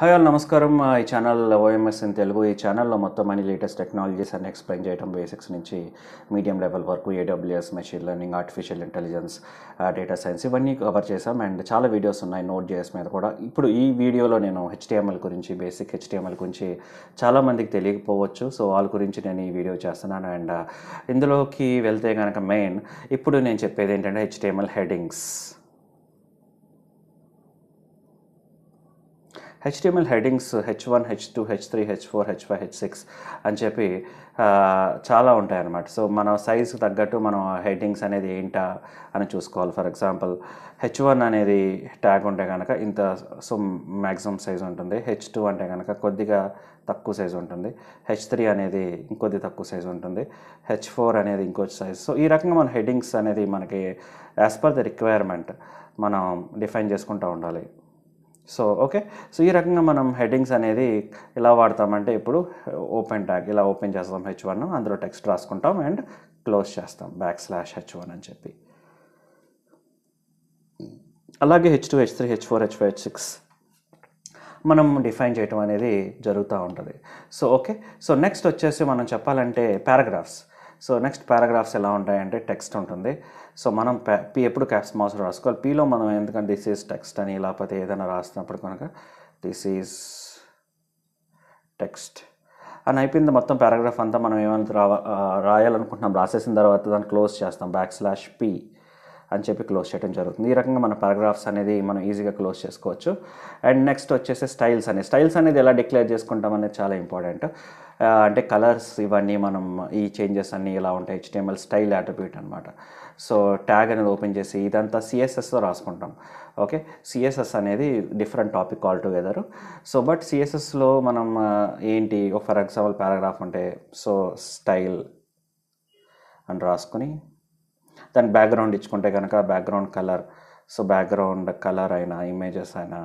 hi all నమస్కారం ఈ channel OMS in Telugu ఈ ఛానల్లో మొత్తం అన్ని లేటెస్ట్ టెక్నాలజీస్ అన్ని ఎక్స్ప్లెయిన్ చేయడం బేసిక్స్ నుంచి మీడియం లెవెల్ వరకు AWS machine learning artificial intelligence data science ఇవన్నీ కవర్ చేసాం అండ్ చాలా వీడియోస్ ఉన్నాయి నోట్ జేఎస్ మీద కూడా ఇప్పుడు ఈ వీడియోలో నేను హెచ్డిఎంఎల్ గురించి బేసిక్ హెచ్డిఎంఎల్ గురించి చాలామందికి తెలియకపోవచ్చు సో వాళ్ళ గురించి నేను ఈ వీడియో చేస్తున్నాను అండ్ ఇందులోకి వెళ్తే కనుక మెయిన్ ఇప్పుడు నేను చెప్పేది ఏంటంటే HTML headings HTML headings H one H two H three H four H five H six అని చెప్పి చాలా ఉంటాయన్నమాట సో మన సైజు తగ్గట్టు మనం హెడ్డింగ్స్ అనేది ఏంటా అని చూసుకోవాలి ఫర్ ఎగ్జాంపుల్ హెచ్ వన్ అనేది ట్యాగ్ ఉంటే కనుక ఇంత సో మ్యాక్సిమం సైజ్ ఉంటుంది హెచ్ టూ అంటే కనుక కొద్దిగా తక్కువ సైజు ఉంటుంది హెచ్ త్రీ అనేది ఇంకొద్ది తక్కువ సైజు ఉంటుంది హెచ్ ఫోర్ అనేది ఇంకో సైజ్ సో ఈ రకంగా మన హెడ్డింగ్స్ అనేది మనకి యాజ్ పర్ ద రిక్వైర్మెంట్ మనం డిఫైన్ చేసుకుంటూ ఉండాలి సో ఓకే సో ఈ రకంగా మనం హెడ్డింగ్స్ అనేది ఎలా వాడతామంటే ఇప్పుడు ఓపెన్ uh, ట్యాగ్ ఇలా ఓపెన్ చేస్తాం హెచ్ వన్ అందులో టెక్స్ట్ రాసుకుంటాం అండ్ క్లోజ్ చేస్తాం బ్యాక్ స్లాష్ హెచ్ వన్ అని చెప్పి అలాగే H two H three H four H five H six మనం డిఫైన్ చేయటం అనేది జరుగుతూ ఉంటుంది సో ఓకే సో నెక్స్ట్ వచ్చేసి మనం చెప్పాలంటే పారాగ్రాఫ్స్ సో నెక్స్ట్ పారాగ్రాఫ్స్ ఎలా ఉంటాయంటే టెక్స్ట్ ఉంటుంది సో మనం పి ఎప్పుడు క్యాప్స్ మాస్ రాసుకోవాలి పీలో మనం ఎందుకంటే దిస్ ఈజ్ టెక్స్ట్ అని లేకపోతే ఏదైనా రాస్తున్నప్పుడు కనుక దిస్ ఈజ్ టెక్స్ట్ అని అయిపోయింది మొత్తం పారాగ్రాఫ్ అంతా మనం ఏమైనా రాయాలనుకుంటున్నాం రాసేసిన తర్వాత దాన్ని క్లోజ్ చేస్తాం బ్యాక్ స్లాష్ పీ అని చెప్పి క్లోజ్ చేయడం జరుగుతుంది ఈ రకంగా మన పారాగ్రాఫ్స్ అనేది మనం ఈజీగా క్లోజ్ చేసుకోవచ్చు అండ్ నెక్స్ట్ వచ్చేసి స్టైల్స్ అనేది స్టైల్స్ అనేది ఎలా డిక్లేర్ చేసుకుంటాం అనేది చాలా ఇంపార్టెంట్ అంటే కలర్స్ ఇవన్నీ మనం ఈ చేంజెస్ అన్నీ ఇలా ఉంటాయి హెచ్టిఎంఎల్ స్టైల్ యాటబ్యూట్ అనమాట సో ట్యాగ్ అనేది ఓపెన్ చేసి ఇదంతా సిఎస్ఎస్తో రాసుకుంటాం ఓకే సిఎస్ఎస్ అనేది different topic all together so but సిఎస్ఎస్లో మనం ఏంటి ఫర్ ఎగ్జాంపుల్ పారాగ్రాఫ్ ఉంటే సో స్టైల్ అని రాసుకొని దాని బ్యాక్గ్రౌండ్ ఇచ్చుకుంటే కనుక background colour so background colour అయినా ఇమేజెస్ అయినా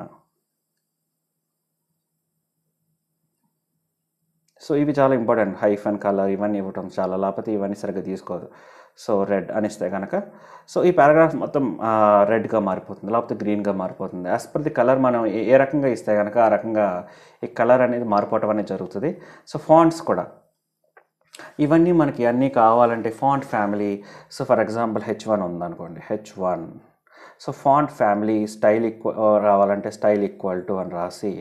సో ఇవి చాలా ఇంపార్టెంట్ హైఫ్ అండ్ కలర్ ఇవన్నీ ఇవ్వటం చాలా లేకపోతే ఇవన్నీ సరిగ్గా తీసుకోదు సో రెడ్ అనిస్తే కనుక సో ఈ పారాగ్రాఫ్ మొత్తం రెడ్గా మారిపోతుంది లేకపోతే గ్రీన్గా మారిపోతుంది యాజ్ పర్ ది కలర్ మనం ఏ రకంగా ఇస్తే కనుక ఆ రకంగా ఈ కలర్ అనేది మారిపోవటం అనేది జరుగుతుంది సో ఫాంట్స్ కూడా ఇవన్నీ మనకి అన్నీ కావాలంటే font family so for example H one ఉందనుకోండి H one so font family style equal రావాలంటే స్టైల్ ఈక్వల్ టు అని రాసి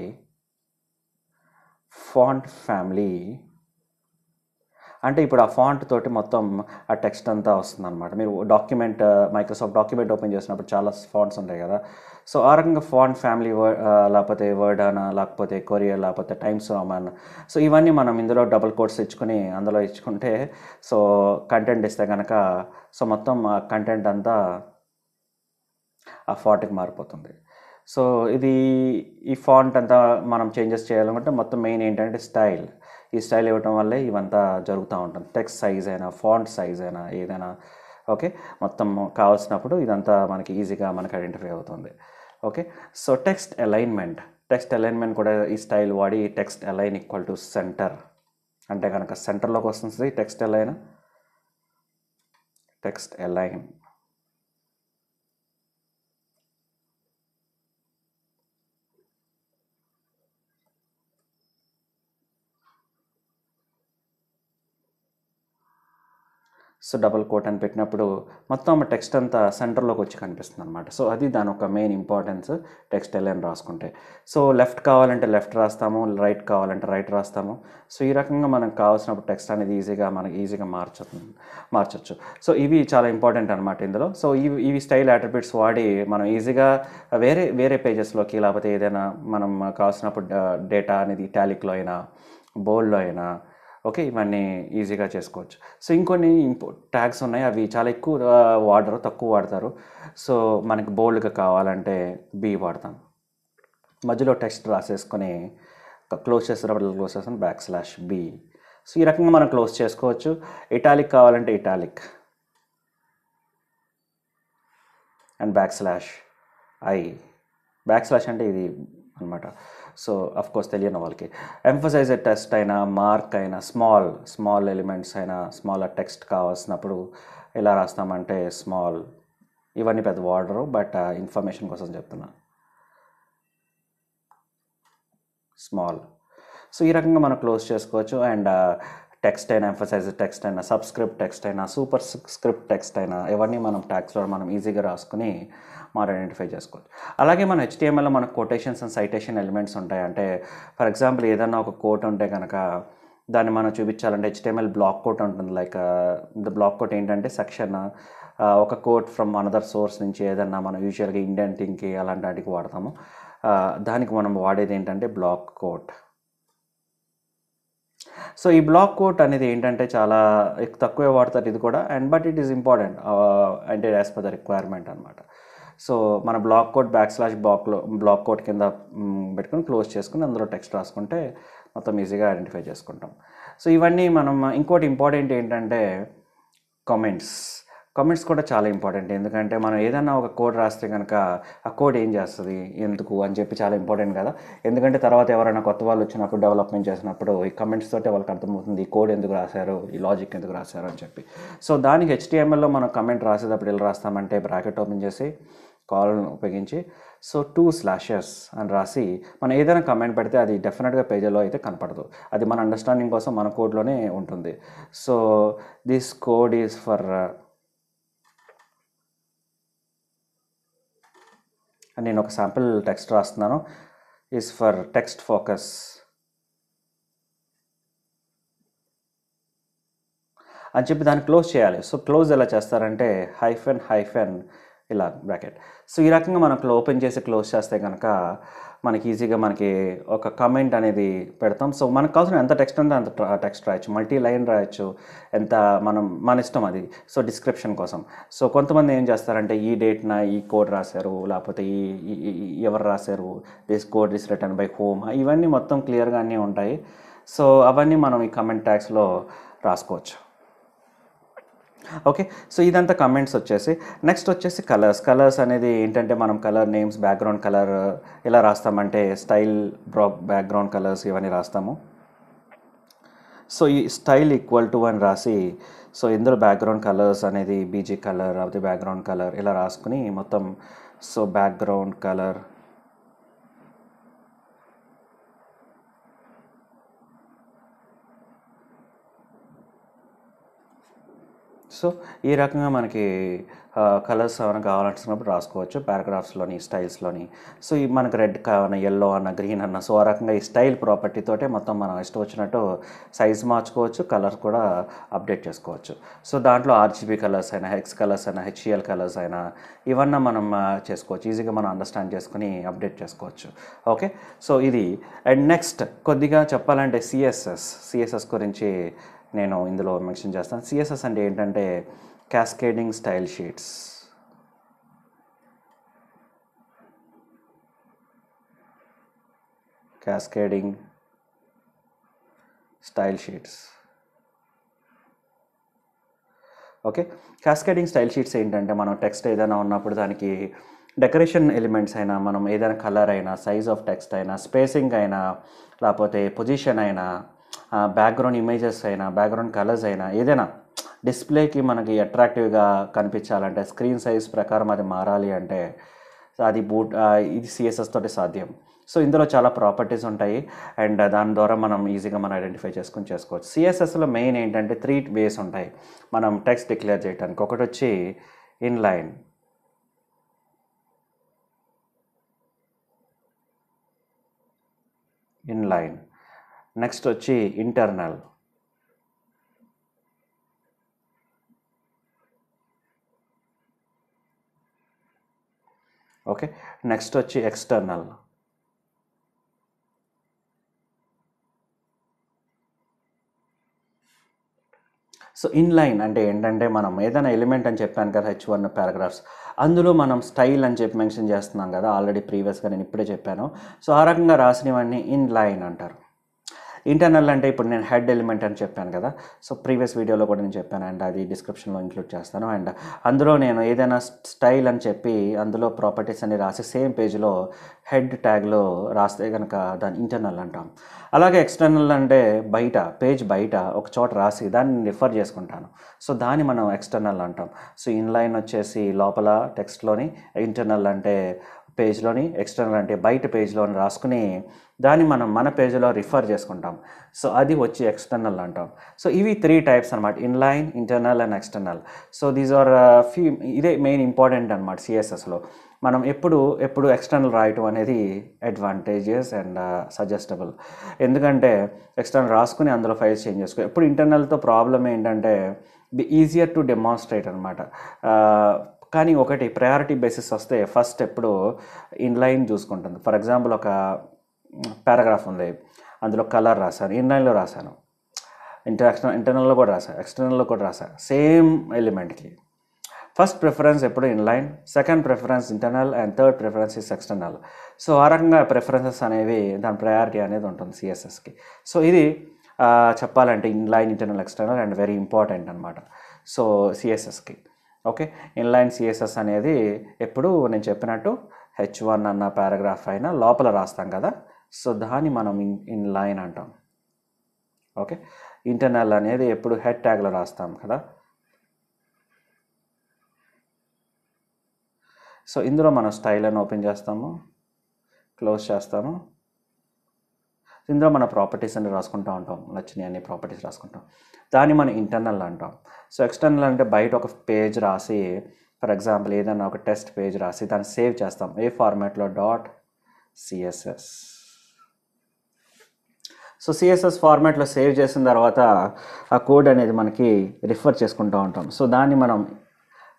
ఫాంట్ ఫ్యామిలీ అంటే ఇప్పుడు ఆ ఫాంట్ తోటి మొత్తం ఆ టెక్స్ట్ అంతా వస్తుంది అనమాట మీరు డాక్యుమెంట్ మైక్రోసాఫ్ట్ డాక్యుమెంట్ ఓపెన్ చేసినప్పుడు చాలా ఫాంట్స్ ఉంటాయి కదా సో ఆ రకంగా ఫాంట్ ఫ్యామిలీ వర్డ్ లేకపోతే వర్డ్ అన లేకపోతే కొరియర్ లేకపోతే టైమ్స్ రోమన్ సో ఇవన్నీ మనం ఇందులో డబుల్ కోడ్స్ ఇచ్చుకుని అందులో ఇచ్చుకుంటే సో కంటెంట్ ఇస్తే కనుక సో మొత్తం ఆ కంటెంట్ అంతా ఆ ఫాంట్కి మారిపోతుంది సో ఇది ఈ ఫాంట్ అంతా మనం చేంజెస్ చేయాలనుకుంటే మొత్తం మెయిన్ ఏంటంటే స్టైల్ ఈ స్టైల్ ఇవ్వటం వల్లే ఇవంతా జరుగుతూ ఉంటుంది టెక్స్ట్ సైజ్ అయినా ఫాంట్ సైజ్ అయినా ఏదైనా ఓకే మొత్తం కావాల్సినప్పుడు ఇదంతా మనకి ఈజీగా మనకి ఐడెంటిఫై అవుతుంది okay so text alignment text alignment కూడా ఈ స్టైల్ వాడి text align equal to center అంటే కనుక సెంటర్లోకి వస్తుంది text align text align so double quote అని పెట్టినప్పుడు మొత్తం టెక్స్ట్ అంతా సెంటర్లోకి వచ్చి కనిపిస్తుంది అనమాట సో అది దాని ఒక మెయిన్ ఇంపార్టెన్స్ టెక్స్టైల్ అని రాసుకుంటే సో లెఫ్ట్ కావాలంటే లెఫ్ట్ రాస్తాము రైట్ కావాలంటే రైట్ రాస్తాము సో ఈ రకంగా మనకు కావాల్సినప్పుడు టెక్స్ట్ అనేది ఈజీగా మనకి ఈజీగా మార్చచ్చు మార్చచ్చు సో ఇవి చాలా ఇంపార్టెంట్ అనమాట ఇందులో సో ఇవి ఇవి స్టైల్ అట్రిబ్యూట్స్ వాడి మనం ఈజీగా వేరే వేరే పేజెస్లోకి లేకపోతే ఏదైనా మనం కావాల్సినప్పుడు డేటా అనేది ఇటాలిక్లో అయినా బోల్డ్లో అయినా ఓకే ఇవన్నీ ఈజీగా చేసుకోవచ్చు సో ఇంకొన్ని ఇంపో ట్యాగ్స్ ఉన్నాయి అవి చాలా ఎక్కువ వాడరు తక్కువ వాడతారు సో మనకి బోల్డ్గా కావాలంటే బి వాడతాం మధ్యలో టెక్స్ట్ రాసేసుకొని క్లోజ్ చేసేటప్పుడు క్లోజ్ చేస్తాను బ్యాక్ స్లాష్ బి సో ఈ రకంగా మనం క్లోజ్ చేసుకోవచ్చు ఇటాలిక్ కావాలంటే italic and back slash I back slash అంటే ఇది అనమాట సో అఫ్ కోర్స్ తెలియని వాళ్ళకి ఎంఫసైజ్ టెస్ట్ అయినా మార్క్ అయినా స్మాల్ స్మాల్ ఎలిమెంట్స్ అయినా స్మాల్ టెక్స్ట్ కావాల్సినప్పుడు ఎలా రాస్తామంటే స్మాల్ ఇవన్నీ పెద్ద వాడరు బట్ ఇన్ఫర్మేషన్ uh, కోసం చెప్తున్నా స్మాల్ సో ఈ రకంగా మనం క్లోజ్ చేసుకోవచ్చు అండ్ టెక్స్ట్ uh, అయినా ఎంఫసైజ్ టెక్స్ట్ అయినా సబ్స్క్రిప్ట్ టెక్స్ట్ అయినా సూపర్ స్క్రిప్ట్ టెక్స్ట్ అయినా ఇవన్నీ మనం ట్యాక్స్లో మనం ఈజీగా రాసుకుని మనం ఐడెంటిఫై చేసుకోవచ్చు అలాగే మన హెచ్టీఎంఎల్లో మనకు కొటేషన్స్ అండ్ సైటేషన్ ఎలిమెంట్స్ ఉంటాయి అంటే ఫర్ ఎగ్జాంపుల్ ఏదైనా ఒక కోట్ ఉంటే కనుక దాన్ని మనం చూపించాలంటే హెచ్టీఎంఎల్ బ్లాక్ కోట్ ఉంటుంది లైక్ ద బ్లాక్ కోట్ ఏంటంటే సెక్షన్ uh, ఒక కోట్ ఫ్రమ్ అనదర్ సోర్స్ నుంచి ఏదన్నా మనం యూజువల్గా ఇండియన్ ఇండెంటింగ్కి అలాంటి వాటికి వాడతాము uh, దానికి మనం వాడేది ఏంటంటే బ్లాక్ కోట్ సో ఈ బ్లాక్ కోట్ అనేది ఏంటంటే చాలా తక్కువే వాడతారు ఇది కూడా and but it is important అంటే యాజ్ పర్ ద రిక్వైర్మెంట్ అనమాట సో మన బ్లాక్ కోడ్ బ్యాక్ స్లాష్ బ్లాక్లో బ్లాక్ కోడ్ కింద పెట్టుకుని క్లోజ్ చేసుకుని అందులో టెక్స్ట్ రాసుకుంటే మొత్తం ఈజీగా ఐడెంటిఫై చేసుకుంటాం సో ఇవన్నీ మనం ఇంకోటి ఇంపార్టెంట్ ఏంటంటే కామెంట్స్ కామెంట్స్ కూడా చాలా ఇంపార్టెంట్ ఎందుకంటే మనం ఏదైనా ఒక కోడ్ రాస్తే కనుక ఆ కోడ్ ఏం చేస్తుంది ఎందుకు అని చెప్పి చాలా ఇంపార్టెంట్ కదా ఎందుకంటే తర్వాత ఎవరైనా కొత్త వాళ్ళు వచ్చినప్పుడు డెవలప్మెంట్ చేసినప్పుడు ఈ కమెంట్స్ తోటే వాళ్ళకి అర్థమవుతుంది ఈ కోడ్ ఎందుకు రాశారు ఈ లాజిక్ ఎందుకు రాశారు అని చెప్పి సో దానికి హెచ్డిఎంఎల్లో మనం కమెంట్ రాసేటప్పుడు ఎలా రాస్తామంటే బ్రాకెట్ ఓపెన్ చేసి కాల్ను ఉపయోగించి సో టూ స్లాషర్స్ అని రాసి మనం ఏదైనా కమెంట్ పెడితే అది డెఫినెట్గా పేజీలో అయితే కనపడదు అది మన అండర్స్టాండింగ్ కోసం మన కోడ్లోనే ఉంటుంది so this code is for నేను ఒక శాంపుల్ టెక్స్ట్ రాస్తున్నాను ఈజ్ ఫర్ టెక్స్ట్ ఫోకస్ అని చెప్పి దాన్ని క్లోజ్ చేయాలి సో క్లోజ్ ఎలా చేస్తారంటే హైఫెన్ హైఫెన్ ఇలా బ్రాకెట్ సో ఈ రకంగా మనం ఓపెన్ చేసి క్లోజ్ చేస్తే కనుక మనకి ఈజీగా మనకి ఒక కమెంట్ అనేది పెడతాం సో మనకు కావాల్సిన ఎంత టెక్స్ట్ ఉందో అంత టెక్స్ట్ రాయొచ్చు మల్టీ లైన్ రాయొచ్చు ఎంత మనం మన ఇష్టం అది సో డిస్క్రిప్షన్ కోసం సో కొంతమంది ఏం చేస్తారంటే ఈ డేట్న ఈ కోడ్ రాశారు లేకపోతే ఈ ఎవరు రాశారు this code is written by home ఇవన్నీ మొత్తం క్లియర్గా అన్నీ ఉంటాయి సో అవన్నీ మనం ఈ కమెంట్ ట్యాక్స్లో రాసుకోవచ్చు ఓకే సో ఇదంతా కమెంట్స్ వచ్చేసి నెక్స్ట్ వచ్చేసి కలర్స్ కలర్స్ అనేది ఏంటంటే మనం కలర్ నేమ్స్ బ్యాక్గ్రౌండ్ కలర్ ఇలా రాస్తామంటే స్టైల్ డ్రాప్ బ్యాక్గ్రౌండ్ కలర్స్ ఇవన్నీ రాస్తాము సో ఈ స్టైల్ ఈక్వల్ టు అని రాసి సో ఇందులో బ్యాక్గ్రౌండ్ కలర్స్ అనేది బీజీ కలర్ అది బ్యాక్గ్రౌండ్ కలర్ ఇలా రాసుకుని మొత్తం సో బ్యాక్గ్రౌండ్ కలర్ సో ఈ రకంగా మనకి కలర్స్ ఏమైనా కావాలనుకున్నప్పుడు రాసుకోవచ్చు పారాగ్రాఫ్స్లోని స్టైల్స్లోని సో ఈ మనకు రెడ్ కావాలన్నా ఎల్లో అన్న గ్రీన్ అన్న సో ఆ రకంగా ఈ స్టైల్ ప్రాపర్టీ మొత్తం మనం ఇష్టం వచ్చినట్టు సైజ్ మార్చుకోవచ్చు కలర్ కూడా అప్డేట్ చేసుకోవచ్చు సో దాంట్లో ఆర్జీబీ కలర్స్ అయినా హెక్స్ కలర్స్ అయినా హెచ్ఈఎల్ కలర్స్ e అయినా ఇవన్నీ మనం చేసుకోవచ్చు ఈజీగా మనం అండర్స్టాండ్ చేసుకుని అప్డేట్ చేసుకోవచ్చు ఓకే సో ఇది అండ్ నెక్స్ట్ కొద్దిగా చెప్పాలంటే సిఎస్ఎస్ సిఎస్ఎస్ గురించి నేను ఇందులో మెన్షన్ చేస్తాను సిఎస్ఎస్ అంటే ఏంటంటే cascading style sheets cascading style sheets okay cascading style sheets ఏంటంటే మనం టెక్స్ట్ ఏదైనా ఉన్నప్పుడు దానికి డెకరేషన్ ఎలిమెంట్స్ అయినా మనం ఏదైనా కలర్ అయినా సైజ్ ఆఫ్ టెక్స్ట్ అయినా స్పేసింగ్ అయినా లేకపోతే పొజిషన్ అయినా బ్యాక్గ్రౌండ్ ఇమేజెస్ అయినా బ్యాక్గ్రౌండ్ కలర్స్ అయినా ఏదైనా డిస్ప్లేకి మనకి అట్రాక్టివ్గా కనిపించాలంటే స్క్రీన్ సైజ్ ప్రకారం అది మారాలి అంటే అది బూట్ ఇది సిఎస్ఎస్ తోటి సాధ్యం సో ఇందులో చాలా ప్రాపర్టీస్ ఉంటాయి అండ్ దాని ద్వారా మనం ఈజీగా మనం ఐడెంటిఫై చేసుకుని చేసుకోవచ్చు సిఎస్ఎస్లో మెయిన్ ఏంటంటే త్రీ వేస్ ఉంటాయి మనం టెక్స్ట్ డిక్లేర్ చేయడానికి ఒకటి వచ్చి ఇన్లైన్ ఇన్లైన్ నెక్స్ట్ వచ్చి ఇంటర్నల్ ఓకే నెక్స్ట్ వచ్చి ఎక్స్టర్నల్ సో ఇన్లైన్ అంటే ఏంటంటే మనం ఏదైనా ఎలిమెంట్ అని చెప్పాను కదా హెచ్ వన్ పారాగ్రాఫ్స్ అందులో మనం స్టైల్ అని చెప్పి మెన్షన్ చేస్తున్నాం కదా ఆల్రెడీ ప్రీవియస్గా నేను ఇప్పుడే చెప్పాను సో ఆ రకంగా రాసినవన్నీ ఇన్ లైన్ అంటారు ఇంటర్నల్ అంటే ఇప్పుడు నేను హెడ్ ఎలిమెంట్ అని చెప్పాను కదా సో ప్రీవియస్ వీడియోలో కూడా నేను చెప్పాను అండ్ అది డిస్క్రిప్షన్లో ఇంక్లూడ్ చేస్తాను అండ్ అందులో నేను ఏదైనా స్టైల్ అని చెప్పి అందులో ప్రాపర్టీస్ అని రాసి సేమ్ పేజ్లో హెడ్ ట్యాగ్లో రాస్తే కనుక దాన్ని ఇంటర్నల్ అంటాం అలాగే ఎక్స్టర్నల్ అంటే బయట పేజ్ బయట ఒక చోట రాసి దాన్ని రిఫర్ చేసుకుంటాను సో దాన్ని మనం ఎక్స్టర్నల్ అంటాం సో ఇన్లైన్ వచ్చేసి లోపల టెక్స్ట్లోని ఇంటర్నల్ అంటే పేజ్లోని ఎక్స్టర్నల్ అంటే బయట పేజ్లోని రాసుకుని దాన్ని మనం మన పేజ్లో రిఫర్ చేసుకుంటాం సో అది వచ్చి ఎక్స్టర్నల్ అంటాం సో ఇవి త్రీ టైప్స్ అనమాట inline internal and external so these are fee ఇదే మెయిన్ ఇంపార్టెంట్ అనమాట సిఎస్ఎస్లో మనం ఎప్పుడు ఎప్పుడు ఎక్స్టర్నల్ రాయటం అనేది అడ్వాంటేజెస్ అండ్ సజెస్టబుల్ ఎందుకంటే ఎక్స్టర్నల్ రాసుకుని అందులో ఫైల్స్ చేంజ్ చేసుకో ఎప్పుడు ఇంటర్నల్తో ప్రాబ్లం ఏంటంటే ఈజియర్ టు డెమాన్స్ట్రేట్ అనమాట కానీ ఒకటి ప్రయారిటీ బేసిస్ వస్తే ఫస్ట్ ఎప్పుడు ఇన్లైన్ చూసుకుంటుంది ఫర్ ఎగ్జాంపుల్ ఒక పారాగ్రాఫ్ ఉంది అందులో కలర్ రాశాను ఇన్లైన్లో రాశాను ఇంటరాక్షన్ ఇంటర్నల్లో కూడా రాశాను ఎక్స్టర్నల్లో కూడా రాశాను సేమ్ ఎలిమెంట్కి ఫస్ట్ ప్రిఫరెన్స్ ఎప్పుడు inline second preference internal and third preference is external so ఆ రకంగా ప్రిఫరెన్సెస్ అనేవి దాని ప్రయారిటీ అనేది ఉంటుంది సిఎస్ఎస్కి సో ఇది చెప్పాలంటే inline internal external and very important అనమాట సో సిఎస్ఎస్కి ఓకే ఇన్లైన్ సిఎస్ఎస్ అనేది ఎప్పుడు నేను చెప్పినట్టు హెచ్ వన్ అన్న పారాగ్రాఫ్ అయినా లోపల రాస్తాం కదా సో దాన్ని మనం ఇన్ లైన్ అంటాం ఓకే ఇంటర్నల్ అనేది ఎప్పుడు హెడ్ ట్యాగ్లో రాస్తాం కదా సో ఇందులో మనం స్టైల్ అని ఓపెన్ చేస్తాము క్లోజ్ చేస్తాము ఇందులో మన ప్రాపర్టీస్ అని రాసుకుంటూ ఉంటాం నచ్చినాయి అన్ని ప్రాపర్టీస్ రాసుకుంటాం దాన్ని మనం ఇంటర్నల్ అంటాం సో ఎక్స్టర్నల్ అంటే బయట ఒక పేజ్ రాసి ఫర్ ఎగ్జాంపుల్ ఏదైనా ఒక టెస్ట్ పేజ్ రాసి దాన్ని సేవ్ చేస్తాం ఏ ఫార్మాట్లో డాట్ సిఎస్ఎస్ సో సిఎస్ఎస్ ఫార్మాట్లో సేవ్ చేసిన తర్వాత ఆ కోడ్ అనేది మనకి రిఫర్ చేసుకుంటూ ఉంటాం సో దాన్ని మనం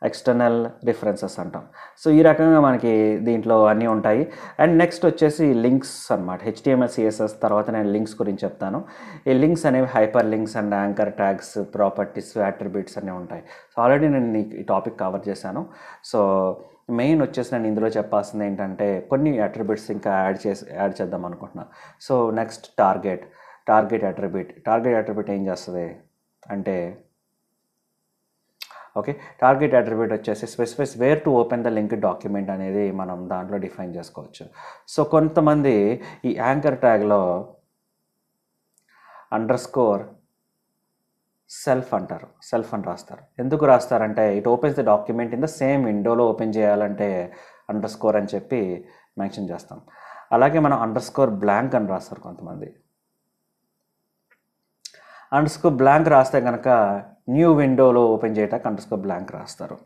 ఎక్స్టర్నల్ రిఫరెన్సెస్ అంటాం సో ఈ రకంగా మనకి దీంట్లో అన్నీ ఉంటాయి అండ్ నెక్స్ట్ వచ్చేసి లింక్స్ అనమాట హెచ్డిఎంఎల్ సిఎస్ఎస్ తర్వాత నేను లింక్స్ గురించి చెప్తాను ఈ లింక్స్ అనేవి hyperlinks and anchor tags properties attributes అన్నీ ఉంటాయి సో ఆల్రెడీ నేను ఈ టాపిక్ కవర్ చేశాను సో మెయిన్ వచ్చేసి నేను ఇందులో చెప్పాల్సింది ఏంటంటే కొన్ని అట్రిబ్యూట్స్ ఇంకా యాడ్ చేసి యాడ్ చేద్దాం అనుకుంటున్నాను so next target target attribute target attribute ఏం చేస్తుంది అంటే ఓకే టార్గెట్ అట్రిబ్యూట్ వచ్చేసి specifies where to open the link document అనేది మనం దాంట్లో డిఫైన్ చేసుకోవచ్చు సో కొంతమంది ఈ యాంకర్ ట్యాగ్లో అండర్ స్కోర్ సెల్ఫ్ అంటారు సెల్ఫ్ అని రాస్తారు ఎందుకు రాస్తారంటే it opens the document in the same విండోలో ఓపెన్ చేయాలంటే అండర్ స్కోర్ అని చెప్పి మెన్షన్ చేస్తాం అలాగే మనం అండర్ స్కోర్ బ్లాంక్ అని రాస్తారు కొంతమంది అండర్ స్కోర్ బ్లాంక్ రాస్తే కనుక న్యూ విండోలో ఓపెన్ చేయటానికి అండర్ స్కోర్ బ్లాంక్ రాస్తారు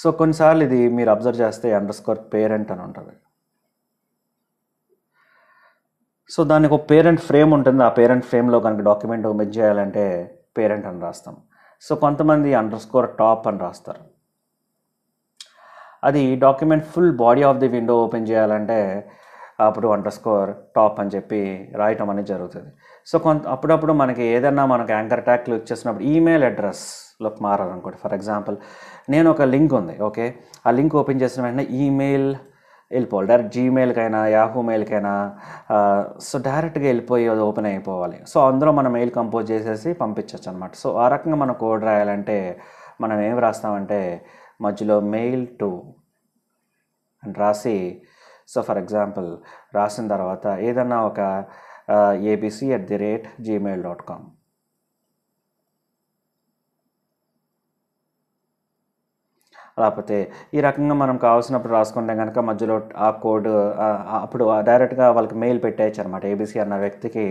సో కొన్నిసార్లు ఇది మీరు అబ్జర్వ్ చేస్తే అండర్ స్కోర్ పేరెంట్ అని ఉంటుంది సో దానికి ఒక పేరెంట్ ఫ్రేమ్ ఉంటుంది ఆ పేరెంట్ ఫ్రేమ్లో కనుక డాక్యుమెంట్ మెచ్ చేయాలంటే పేరెంట్ అని రాస్తాం సో కొంతమంది అండర్ స్కోర్ టాప్ అని రాస్తారు అది document full body of the window open చేయాలంటే అప్పుడు అండర్ స్కోర్ టాప్ అని చెప్పి రాయటం అనేది జరుగుతుంది సో కొంత అప్పుడప్పుడు మనకి ఏదైనా మనకు యాంకర్ ట్యాగ్ క్లిక్ చేసినప్పుడు ఈమెయిల్ అడ్రస్లోకి మారాలనుకోండి ఫర్ ఎగ్జాంపుల్ నేను ఒక లింక్ ఉంది ఓకే ఆ లింక్ ఓపెన్ చేసిన వెంటనే ఈమెయిల్ వెళ్ళిపోవాలి డైరెక్ట్ జీమెయిల్కైనా యాహూ మెయిల్కైనా సో డైరెక్ట్గా వెళ్ళిపోయి అది ఓపెన్ అయిపోవాలి సో అందులో మనం మెయిల్ కంపోజ్ చేసేసి పంపించవచ్చు అనమాట సో ఆ రకంగా మనం కోడ్ రాయాలంటే మనం ఏం రాస్తామంటే మధ్యలో మెయిల్ టు అని రాసి సో ఫర్ ఎగ్జాంపుల్ రాసిన తర్వాత ఏదన్నా ఒక ABC at the rate Gmail dot com లేకపోతే ఈ రకంగా మనం కావాల్సినప్పుడు రాసుకుంటే కనుక మధ్యలో ఆ కోడ్ అప్పుడు డైరెక్ట్గా వాళ్ళకి మెయిల్ పెట్టేయచ్చు అనమాట ఏబీసీ అన్న వ్యక్తికి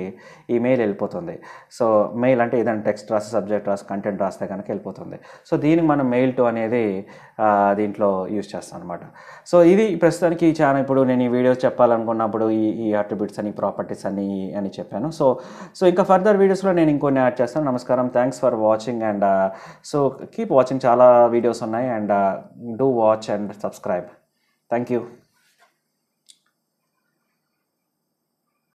ఈ మెయిల్ వెళ్ళిపోతుంది సో మెయిల్ అంటే ఏదైనా టెక్స్ట్ రాసి సబ్జెక్ట్ రాసి కంటెంట్ రాస్తే కనుక వెళ్ళిపోతుంది సో దీనికి మనం మెయిల్ టు అనేది దీంట్లో యూజ్ చేస్తాం అనమాట సో ఇది ప్రస్తుతానికి చాలా ఇప్పుడు నేను ఈ వీడియోస్ చెప్పాలనుకున్నప్పుడు ఈ ఈ అట్రిబ్యూట్స్ అని ప్రాపర్టీస్ అని అని చెప్పాను సో సో ఇంకా ఫర్దర్ వీడియోస్లో నేను ఇంకొన్ని యాడ్ చేస్తాను నమస్కారం thanks for watching and so keep watching చాలా వీడియోస్ ఉన్నాయి and do watch and subscribe thank you